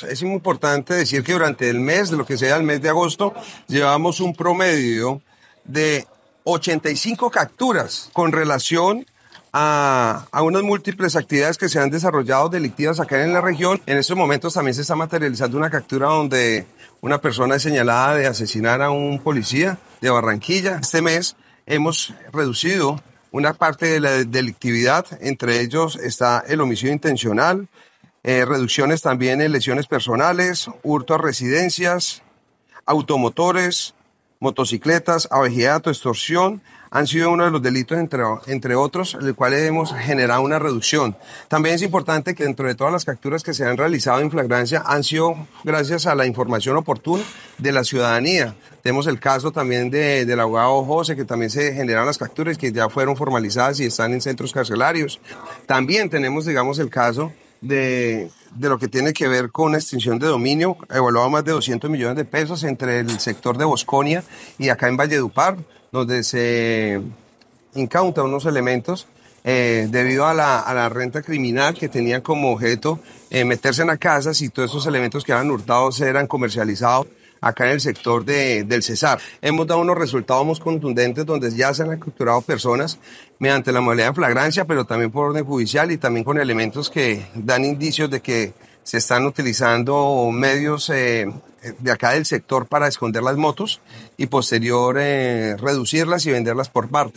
Pues, es importante decir que durante el mes, de lo que sea el mes de agosto, llevamos un promedio de 85 capturas con relación a, a, unas múltiples actividades que se han desarrollado delictivas acá en la región. En estos momentos también se está materializando una captura donde una persona es señalada de asesinar a un policía de Barranquilla. Este mes hemos reducido una parte de la delictividad, entre ellos está el homicidio intencional, eh, reducciones también en lesiones personales, hurto a residencias, automotores, motocicletas, abejeato, extorsión, han sido uno de los delitos, entre, entre otros, el cual hemos generado una reducción. También es importante que dentro de todas las capturas que se han realizado en flagrancia han sido gracias a la información oportuna de la ciudadanía. Tenemos el caso también de, del abogado José, que también se generaron las capturas que ya fueron formalizadas y están en centros carcelarios. También tenemos, digamos, el caso de, lo que tiene que ver con extinción de dominio, evaluado más de 200 millones de pesos entre el sector de Bosconia y acá en Valledupar, donde se incauta unos elementos eh, debido a la, renta criminal que tenían como objeto eh, meterse en la casas y todos esos elementos que eran hurtados eran comercializados acá en el sector de, del Cesar. Hemos dado unos resultados muy contundentes donde ya se han capturado personas mediante la modalidad de flagrancia, pero también por orden judicial y también con elementos que dan indicios de que se están utilizando medios eh, de acá del sector para esconder las motos y posterior eh, reducirlas y venderlas por partes.